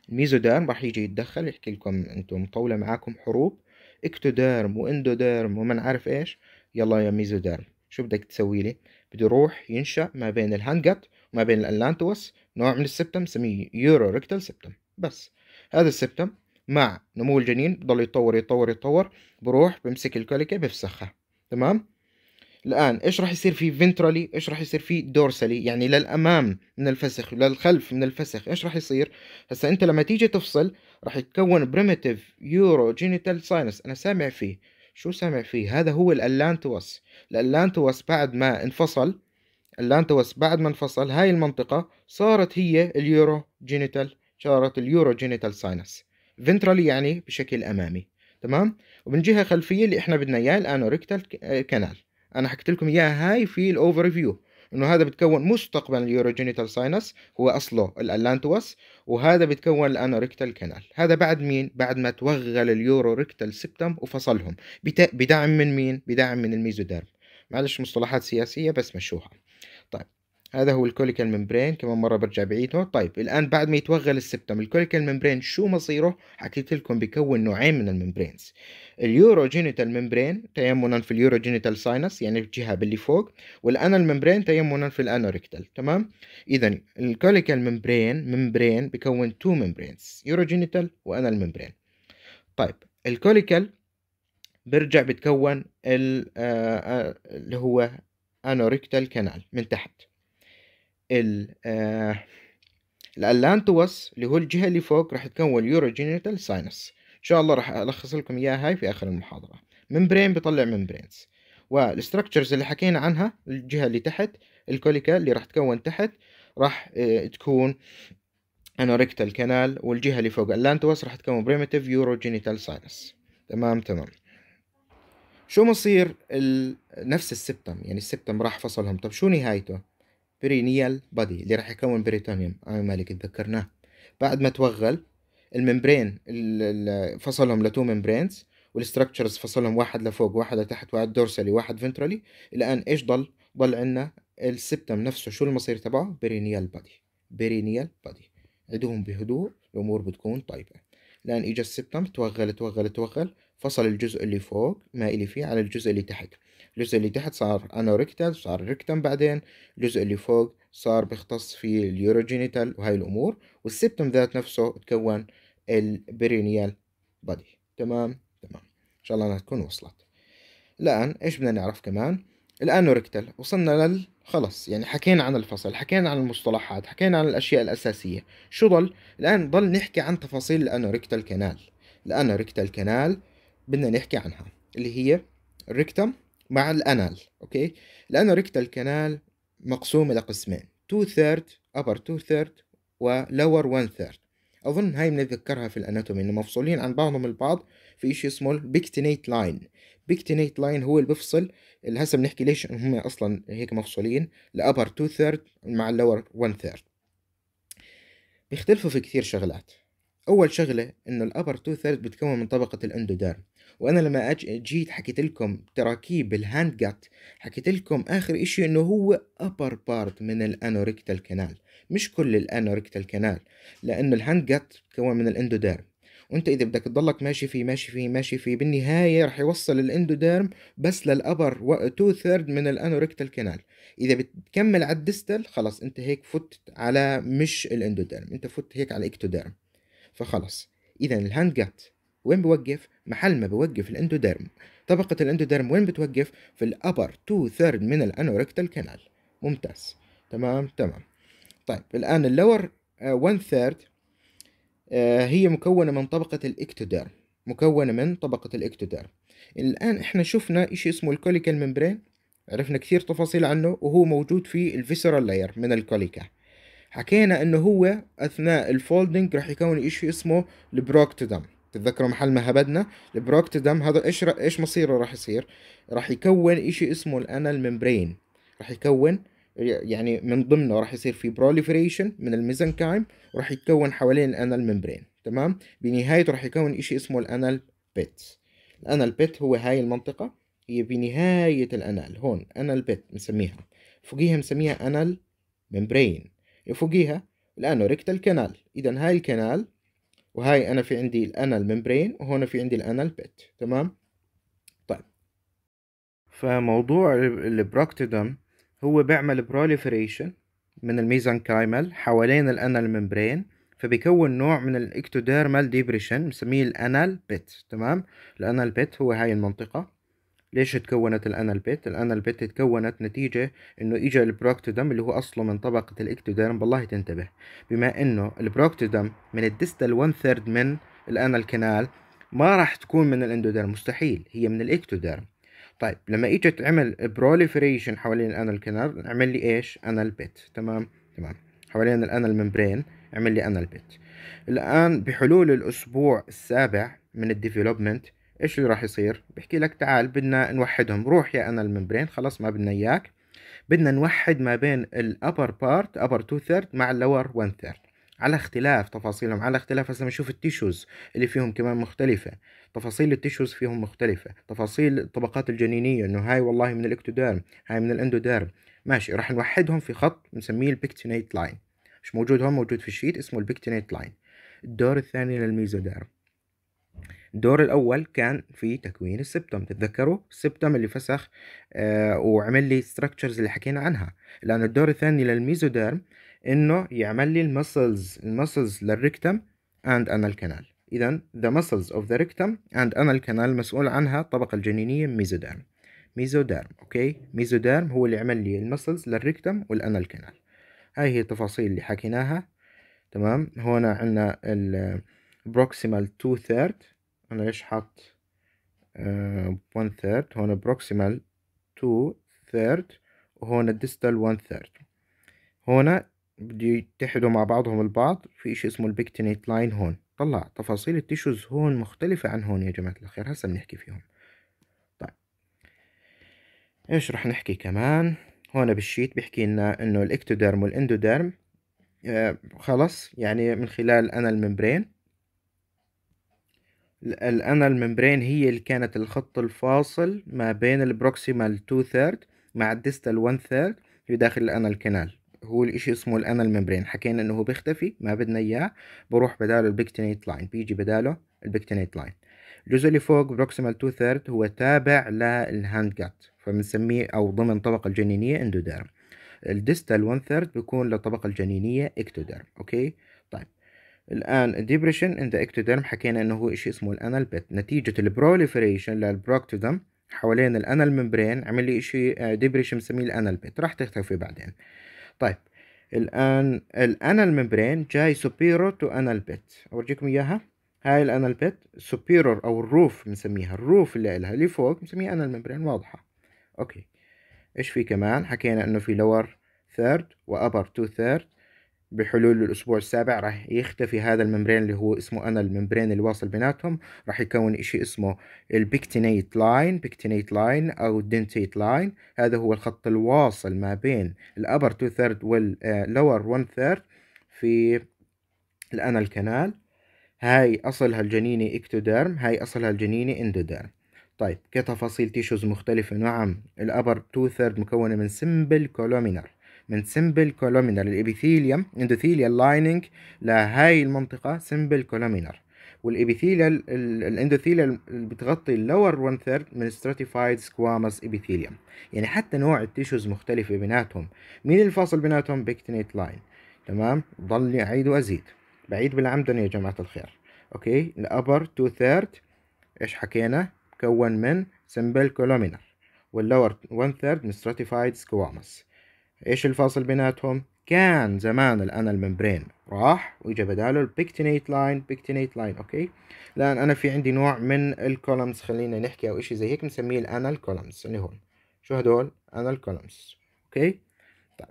الميزوديرم راح يجي يتدخل يحكي لكم انتم طولة معاكم حروب اكتوديرم واندوديرم ومن عارف ايش يلا يا ميزوديرم شو بدك تسوي لي بده يروح ينشا ما بين الهانجات وما بين الالانتوس نوع من السبتم سميه يورو ريكتال سبتم بس هذا السبتم مع نمو الجنين بضل يتطور يتطور يتطور بروح بمسك الكوليكا بفسخها تمام الآن إيش راح يصير في فنترالي إيش راح يصير في دورسالي يعني للأمام من الفسخ وللخلف من الفسخ إيش راح يصير هسا أنت لما تيجي تفصل راح يتكون بريمتيف يورو جينيتال ساينس أنا سامع فيه شو سامع فيه هذا هو الألانتوس الألانتوس بعد ما انفصل الالانتوس بعد ما انفصل هاي المنطقة صارت هي اليورو جينيتال اليورو اليوروجينيتال ساينس فنترالي يعني بشكل امامي تمام ومن جهه خلفيه اللي احنا بدنا اياه الانوريكتال آه، كانال انا حكيت لكم اياها هاي في الاوفر فيو انه هذا بتكون مستقبل اليوروجينيتال ساينس هو اصله الالانتوس وهذا بتكون الانوريكتال كانال هذا بعد مين بعد ما توغل اليوروريكتال سبتم وفصلهم بدعم من مين بدعم من الميزوديرم معلش مصطلحات سياسيه بس مشوها طيب هذا هو الكوليكال ممبرين كمان مره برجع بعيده طيب الان بعد ما يتوغل السبتم الكوليكال ممبرين شو مصيره حكيت لكم بيكون نوعين من الممبرينز اليوروجينيتال ممبرين تيمنا في اليوروجينيتال ساينس يعني الجهه باللي فوق والانال ممبرين تيمنا في الانوريكتال تمام اذا الكوليكال ممبرين ممبرين بيكون تو ممبرينز يوروجينيتال وانال ممبرين طيب الكوليكال برجع بتكون آه، آه، اللي هو انوريكتال كانال من تحت آه، الالانتوس اللي هو الجهة اللي فوق راح تكون يوروجينيتال ساينس ان شاء الله راح الخص لكم اياها هاي في اخر المحاضرة ممبرين بيطلع ممبرينز والستركتشرز اللي حكينا عنها الجهة اللي تحت الكوليكا اللي راح تكون تحت راح آه، تكون انوركتال كانال والجهة اللي فوق اللانتوس راح تكون بريمتيف يوروجينيتال ساينس تمام تمام شو مصير ال... نفس السبتم يعني السبتم راح فصلهم طب شو نهايته برينيال بادي اللي راح يكون بريتونيوم ايون آه، مالك اتذكرناه بعد ما توغل الممبرين فصلهم لتو ممبرينز والستركتشرز فصلهم واحد لفوق واحد لتحت واحد دورسالي واحد فنترالي الان ايش ضل ضل عندنا السبتم نفسه شو المصير تبعه برينيال بادي برينيال بادي عدوهم بهدوء الامور بتكون طيبه الان اجى السبتم توغل توغل توغل فصل الجزء اللي فوق ما إلي فيه على الجزء اللي تحت الجزء اللي تحت صار انوريكتال صار ريكتم بعدين الجزء اللي فوق صار بيختص في اليوروجينيتال وهاي الامور والسبتم ذات نفسه تكون البرينيال بادي تمام تمام ان شاء الله انها تكون وصلت الان ايش بدنا نعرف كمان الانوريكتال وصلنا لل خلص يعني حكينا عن الفصل حكينا عن المصطلحات حكينا عن الاشياء الاساسيه شو ضل الان ضل نحكي عن تفاصيل الانوريكتال كنال الانوريكتال كنال بدنا نحكي عنها اللي هي الريكتم مع الأنال أوكي الأنوريكتال كانال مقسوم إلى قسمين تو ثيرد أبر تو ثيرد ولور وان ثيرد أظن هاي بنتذكرها في الأناتومي إنه مفصولين عن بعضهم البعض في شيء اسمه البيكتينيت لاين بيكتينيت لاين هو اللي بيفصل اللي هسه بنحكي ليش هم أصلا هيك مفصولين الابر تو ثيرد مع اللور وان ثيرد بيختلفوا في كثير شغلات أول شغلة إنه الأبر تو ثيرد بتكون من طبقة الأندوديرم وانا لما اجيت جيت حكيت لكم تراكيب الهاند جات حكيت لكم اخر اشي انه هو upper part من الانوريكتال كانال مش كل الانوريكتال كانال لانه الهاند جات تكون من الاندوديرم وانت اذا بدك تضلك ماشي فيه ماشي فيه ماشي فيه بالنهايه رح يوصل الاندوديرم بس للابر و... تو ثيرد من الانوريكتال كانال اذا بتكمل على الدستل خلص انت هيك فت على مش الاندوديرم انت فت هيك على الاكتوديرم فخلص اذا الهاند جات وين بوقف محل ما بوقف الاندوديرم طبقة الاندوديرم وين بتوقف في الابر تو ثيرد من الانوركتال كانال ممتاز تمام تمام طيب الان اللور 1 آه، ثيرد آه، هي مكونة من طبقة الاكتوديرم مكونة من طبقة الاكتوديرم الآن احنا شفنا اشي اسمه الكوليكال ممبرين عرفنا كثير تفاصيل عنه وهو موجود في الفيسرال لاير من الكوليكا حكينا انه هو اثناء الفولدنج راح يكون اشي اسمه البروكتودم تتذكروا محل ما هبدنا البروكتيدم هذا ايش ر... ايش مصيره راح يصير راح يكون اشي اسمه الانال ميمبرين راح يكون يعني من ضمنه راح يصير في بروليفريشن من الميزنكايم وراح يتكون حوالين الانال ميمبرين تمام بنهايته راح يكون اشي اسمه الانال بيت الانال بيت هو هاي المنطقة هي بنهاية الانال هون انال بيت بنسميها فوقيها بنسميها انال ميمبرين فوقيها الانوريكتال كانال اذا هاي الكانال وهاي انا في عندي الانال ميمبرين وهنا في عندي الانال بيت تمام طيب فموضوع البراكتيدم هو بيعمل بروليفريشن من الميزانكايمال حوالين الانال ميمبرين فبيكون نوع من الاكتوديرمال ديبريشن بنسميه الانال بيت تمام الانال بيت هو هاي المنطقه ليش تكونت الانال الانال بيت تكونت نتيجة انه اجى البروكتودم اللي هو اصله من طبقة الاكتوديرم بالله تنتبه بما انه البروكتودم من الدستال ون ثيرد من الانال كنال ما راح تكون من الاندوديرم مستحيل هي من الاكتوديرم طيب لما اجت عمل بروليفريشن حوالين الانال كنال عمل لي ايش انال بت تمام تمام حوالين الانال ممبرين عمل لي انال بت الان بحلول الاسبوع السابع من الديفلوبمنت ايش اللي راح يصير بحكي لك تعال بدنا نوحدهم روح يا انا الممبرين خلص ما بدنا اياك بدنا نوحد ما بين الابر بارت ابر تو ثيرد مع اللور 1 ثيرد على اختلاف تفاصيلهم على اختلاف هسه بنشوف التيشوز اللي فيهم كمان مختلفة تفاصيل التيشوز فيهم مختلفة تفاصيل الطبقات الجنينية انه هاي والله من الاكتوديرم هاي من الاندوديرم ماشي راح نوحدهم في خط بنسميه البيكتينيت لاين مش موجود هون موجود في الشيت اسمه البيكتينيت لاين الدور الثاني للميزوديرم الدور الأول كان في تكوين السبتم تتذكروا السبتم اللي فسخ آه وعمل لي ستراكشرز اللي حكينا عنها لأن الدور الثاني للميزوديرم إنه يعمل لي المسلز المسلز للريكتم أند أنا الكنال إذا the muscles of the rectum and anal canal مسؤول عنها الطبقة الجنينية ميزوديرم ميزوديرم أوكي ميزوديرم هو اللي عمل لي المسلز للريكتم والانال الكنال هاي هي التفاصيل اللي حكيناها تمام هنا عندنا البروكسيمال تو ثيرد هنا ايش حط ون ثيرد هون proximal تو ثيرد وهون distal ون ثيرد هنا بده يتحدوا مع بعضهم البعض في اشي اسمه البيكتينيت لاين هون طلع تفاصيل التيشوز هون مختلفة عن هون يا جماعة الخير هسا بنحكي فيهم طيب ايش رح نحكي كمان هون بالشيت بيحكي لنا انه الاكتوديرم والاندوديرم آه خلص يعني من خلال انا الممبرين الانال ممبرين هي اللي كانت الخط الفاصل ما بين البروكسيمال 2 ثيرد مع الديستال 1 ثيرد في داخل الانال كانال هو الإشي اسمه الانال ممبرين حكينا إنه هو بيختفي ما بدنا إياه بروح بداله البيكتينيت لاين بيجي بداله البيكتينيت لاين الجزء اللي فوق بروكسيمال 2 ثيرد هو تابع للهاند جات فبنسميه أو ضمن طبقة الجنينية اندوديرم الديستال 1 ثيرد بيكون للطبقة الجنينية اكتوديرم أوكي طيب الان الديبريشن ذا اكتوديرم حكينا انه هو شيء اسمه الانال بيت نتيجه البروليفريشن للبروكتوديرم حوالين الانال ممبرين عمل لي شيء ديبريشن بنسميه الانال بيت راح تختفي بعدين طيب الان الانال ممبرين جاي سوبيرو تو انال بيت اورجيكم اياها هاي الانال بيت سوبيرور او الروف بنسميها الروف اللي لها اللي فوق بنسميها انال ممبرين واضحه اوكي ايش في كمان حكينا انه في لور ثيرد وابر تو ثيرد بحلول الأسبوع السابع راح يختفي هذا الممبرين اللي هو اسمه أنا الممبرين الواصل بيناتهم راح يكون إشي اسمه البيكتينيت لاين بيكتينيت لاين أو دينتيت لاين هذا هو الخط الواصل ما بين الأبر تو ثيرد واللور ون ثيرد في الأنا الكنال هاي أصلها الجنيني إكتوديرم هاي أصلها الجنيني إندوديرم طيب كتفاصيل تيشوز مختلفة نعم الأبر تو ثيرد مكونة من سمبل كولومينر من simple columnar الابيثيليوم اندوثيليال لايننج لهاي المنطقة simple columnar والابيثيليال الاندوثيليال اللي بتغطي اللور 1 ثيرد من stratified squamous epithelium يعني حتى نوع التيشوز مختلفة بيناتهم مين الفاصل بيناتهم بيكتينيت لاين تمام ضلني اعيد وازيد بعيد بالعمدن يا جماعة الخير اوكي الابر 2 ثيرد ايش حكينا مكون من simple columnar واللور 1 ثيرد من stratified squamous إيش الفاصل بيناتهم؟ كان زمان الان الممبرين راح واجا بداله البيكتينيت لاين بيكتينيت لاين اوكي الان انا في عندي نوع من الكولمز خلينا نحكي او اشي زي هيك بنسميه الانال كولمز اللي هون شو هدول انال كولمز اوكي طيب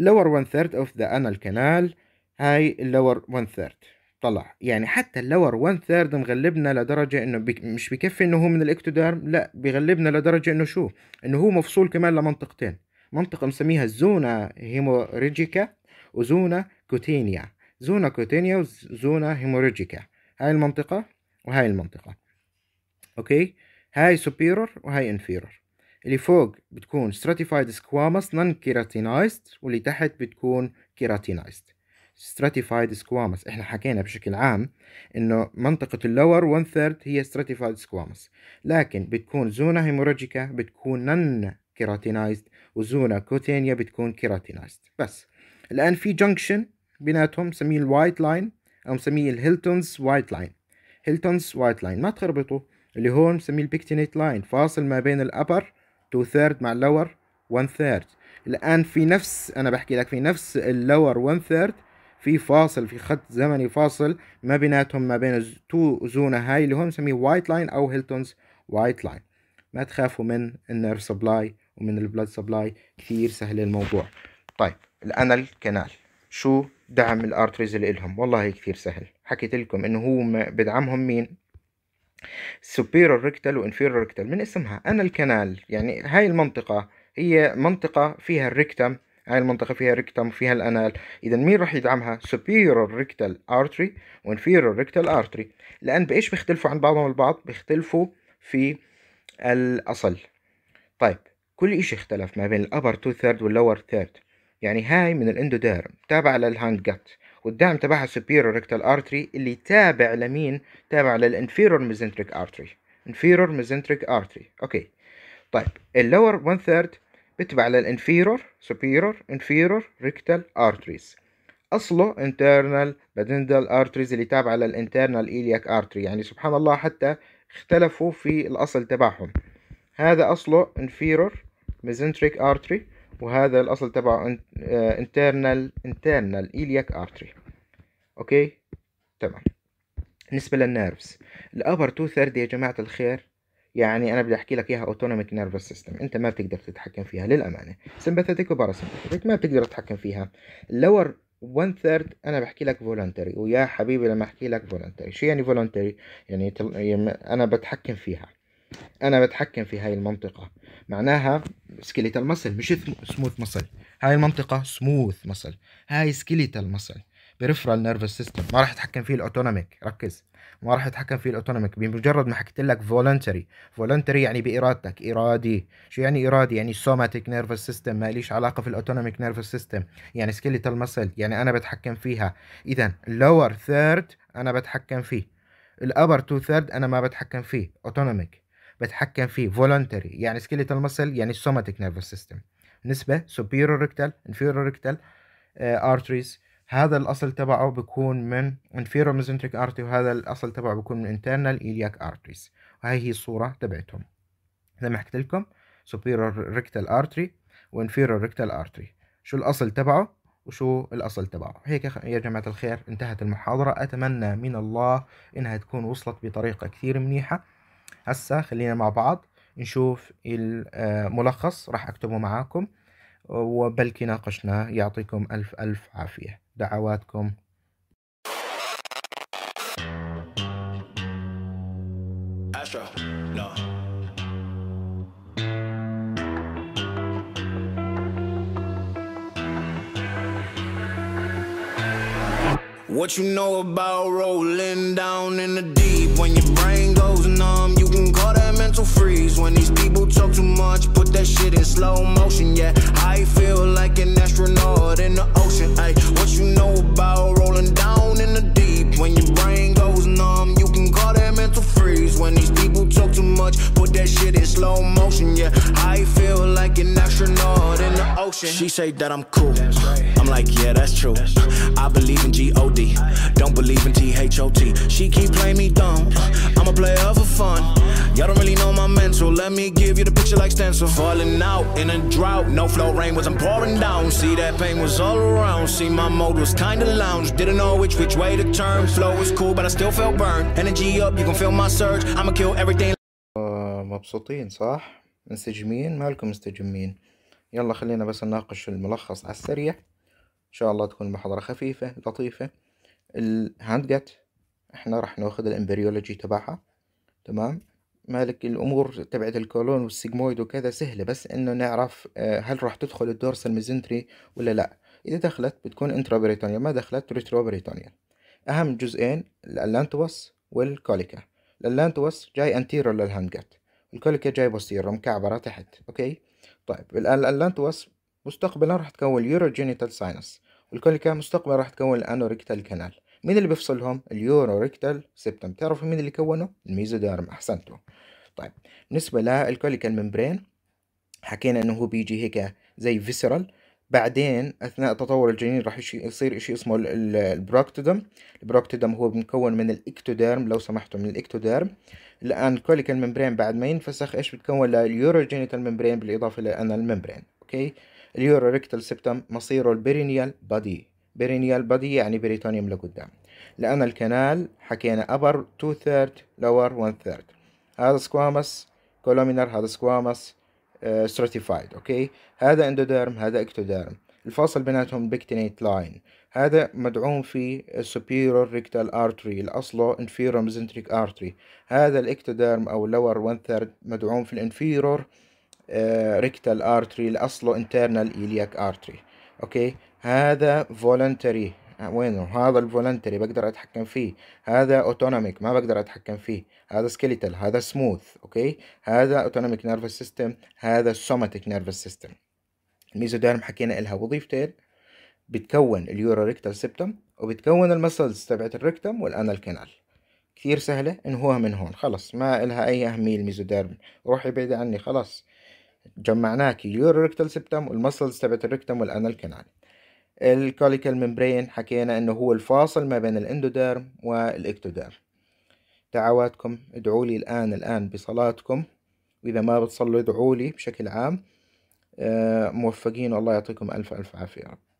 lower one third of the anal canal هاي lower one third طلع يعني حتى اللور 1 ثيرد مغلبنا لدرجه انه بي مش بكفي انه هو من الاكتوديرم لا بغلبنا لدرجه انه شو انه هو مفصول كمان لمنطقتين منطقة مسميها زونا هيموريجيكا وزونا كوتينيا زونا كوتينيا وزونا هيموريجيكا هاي المنطقة وهاي المنطقة اوكي هاي سوبيرور وهاي انفيرور اللي فوق بتكون stratified squamous non كيراتينايزد واللي تحت بتكون كيراتينايزد stratified squamous احنا حكينا بشكل عام انه منطقة اللور ون ثيرد هي stratified squamous لكن بتكون زونا هيموراجيكا بتكون non كيراتينايزد وزونا كوتينيا بتكون كيراتينايزد بس الآن في جنكشن بيناتهم سميه الوايت لاين أو سميه الهيلتونز وايت لاين هيلتونز وايت لاين ما تخربطوا اللي هون سميه البيكتينيت لاين فاصل ما بين الأبر تو ثيرد مع اللور ون ثيرد الآن في نفس أنا بحكي لك في نفس اللور ون ثيرد في فاصل في خط زمني فاصل ما بيناتهم ما بين التو زونا هاي اللي هون سميه وايت لاين أو هيلتونز وايت لاين ما تخافوا من النير سبلاي ومن البلاد سبلاي كثير سهل الموضوع طيب الانال كانال شو دعم الارتريز اللي لهم والله كثير سهل حكيت لكم انه هو بدعمهم مين سوبيرور ريكتال وانفيرور ريكتال من اسمها انا الكنال يعني هاي المنطقة هي منطقة فيها الريكتم هاي المنطقة فيها ريكتم وفيها الأنال إذا مين راح يدعمها superior ريكتال artery وانفيرور ريكتال ارتري artery لأن بإيش بيختلفوا عن بعضهم البعض بيختلفوا في الأصل طيب كل إشي اختلف ما بين الأبر تو ثيرد واللور ثيرد يعني هاي من الاندوديرم تابعة للهاند جات والدعم تبعها superior rectal artery اللي تابع لمين؟ تابع للانفيرور ميزنتريك artery inferior ميزنتريك artery اوكي طيب اللور 1 ثيرد بتبع للانفيرور superior inferior rectal arteries اصله internal بدندال ارتريز اللي تابعة للانترنال iliac artery يعني سبحان الله حتى اختلفوا في الاصل تبعهم هذا اصله inferior ميزنتريك artery وهذا الاصل تبعه آه، internal انترنال iliac artery اوكي تمام بالنسبه للنيرفز الابر تو ثيرد يا جماعه الخير يعني انا بدي احكي لك اياها اوتونوميك نيرفس سيستم انت ما بتقدر تتحكم فيها للامانه سمباثيتيك وباراسمباثيتيك ما بتقدر تتحكم فيها اللور وان ثيرد انا بحكي لك فولنتري ويا حبيبي لما احكي لك فولنتري شو يعني فولنتري يعني, يعني انا بتحكم فيها انا بتحكم في هاي المنطقه معناها سكيليتال مسل مش سموث مسل هاي المنطقه سموث مسل هاي سكيليتال مسل بريفرال نيرفس سيستم ما راح يتحكم فيه الاوتونوميك ركز ما راح يتحكم فيه الاوتونوميك بمجرد ما حكيت لك فولنتري فولنتري يعني بارادتك ارادي شو يعني ارادي يعني سوماتيك نيرفس سيستم ما ليش علاقه في الاوتونوميك نيرفس سيستم يعني سكيليتال مسل يعني انا بتحكم فيها اذا اللور ثيرد انا بتحكم فيه الابر تو ثيرد انا ما بتحكم فيه اوتونوميك بتحكم فيه فولونتري يعني سكيليتال مسل يعني السوماتيك نيرفس سيستم نسبة superior ريكتال inferior ريكتال ارتريز آه، arteries هذا الأصل تبعه بيكون من inferior ميزنتريك artery وهذا الأصل تبعه بيكون من internal iliac arteries وهي هي الصورة تبعتهم زي ما حكيت لكم superior ريكتال artery وinferior ريكتال artery شو الأصل تبعه وشو الأصل تبعه هيك يا جماعة الخير انتهت المحاضرة أتمنى من الله إنها تكون وصلت بطريقة كثير منيحة هسا خلينا مع بعض نشوف الملخص آه، راح أكتبه معاكم وبلكي ناقشناه يعطيكم ألف ألف عافية دعواتكم What you know about rolling down in the deep? When your brain goes numb, you can call that mental freeze. When these people talk too much, put that shit in slow motion. Yeah, I feel like an astronaut in the ocean. Ay, what you know about rolling down in the deep? When your brain goes numb, you can call that mental freeze. When these talk too much, put that shit in slow motion, yeah. I feel like an astronaut in the ocean. She say that I'm cool. Right. I'm like, yeah, that's true. That's true. I believe in G-O-D, don't believe in T-H-O-T. She keep playing me dumb. I'm a player for fun. Y'all don't really know my mental. Let me give you the picture like stencil. Falling out in a drought. No flow rain wasn't pouring down. See that pain was all around. See my mode was kinda lounge. Didn't know which which way to turn. Flow was cool, but I still felt burned. Energy up, you can feel my surge. I'ma kill everything مبسوطين صح منسجمين مالكم مستجمين يلا خلينا بس نناقش الملخص على السريع ان شاء الله تكون محاضرة خفيفة لطيفة الهاند جت احنا راح ناخذ الامبريولوجي تبعها تمام مالك الامور تبعت الكولون والسيجمويد وكذا سهلة بس انه نعرف آه، هل راح تدخل الدورسال ميزنتري ولا لا اذا دخلت بتكون انترابريتونيا ما دخلت ريترو ريتروبريتونيا اهم جزئين الالانتوس والكوليكا الالانتوس جاي للهاند جت الكل كده جايبه مكعبة مكعبرة تحت أوكي طيب الآن الألانت وصف مستقبلا راح تكون اليوروجينيتال ساينس والكل كده مستقبلا راح تكون الأنوريكتال كانال مين اللي بيفصلهم اليوروريكتال سبتم تعرفوا مين اللي كونه الميزوديرم أحسنتوا طيب بالنسبة للكوليكال ممبرين حكينا إنه هو بيجي هيك زي فيسرال بعدين اثناء تطور الجنين راح يصير شيء اسمه البروكتودم البروكتودم هو مكون من الاكتوديرم لو سمحتوا من الاكتوديرم الان كوليكال ممبرين بعد ما ينفسخ ايش بتكون لليوروجينيتال ممبرين بالاضافه للانال ممبرين اوكي اليوروريكتال سبتم مصيره البيرينيال بادي بيرينيال بادي يعني بريتونيوم لقدام لان الكنال حكينا ابر 2 ثيرد لور 1 ثيرد هذا سكوامس كولومينر هذا سكوامس ستراتيفايد آه، اوكي هذا اندوديرم هذا اكتوديرم الفاصل بيناتهم بيكتينيت لاين هذا مدعوم في السوبيرور ريكتال ارتري الاصله انفيرور ميزنتريك ارتري هذا الاكتوديرم او لور ون ثيرد مدعوم في الانفيرور ريكتال ارتري الاصله انترنال ايلياك ارتري اوكي هذا فولنتري آه، وينه هذا الفولنتري بقدر اتحكم فيه هذا اوتونوميك ما بقدر اتحكم فيه هذا سكيليتال هذا سموث اوكي هذا اوتونوميك نيرفس سيستم هذا سوماتيك نيرفس سيستم الميزوديرم حكينا لها وظيفتين بتكون اليورو ريكتال سيبتم وبتكون المسلز تبعت الريكتم والانال كانال كثير سهلة انهوها من هون خلص ما إلها أي أهمية الميزوديرم روحي بعيد عني خلص جمعناك اليورو ريكتال سيبتم والمسلز تبعت الريكتم والانال كانال الكوليكال ممبرين حكينا انه هو الفاصل ما بين الاندوديرم والاكتوديرم دعواتكم ادعوا لي الان الان بصلاتكم واذا ما بتصلوا ادعوا لي بشكل عام آه، موفقين والله يعطيكم الف الف عافيه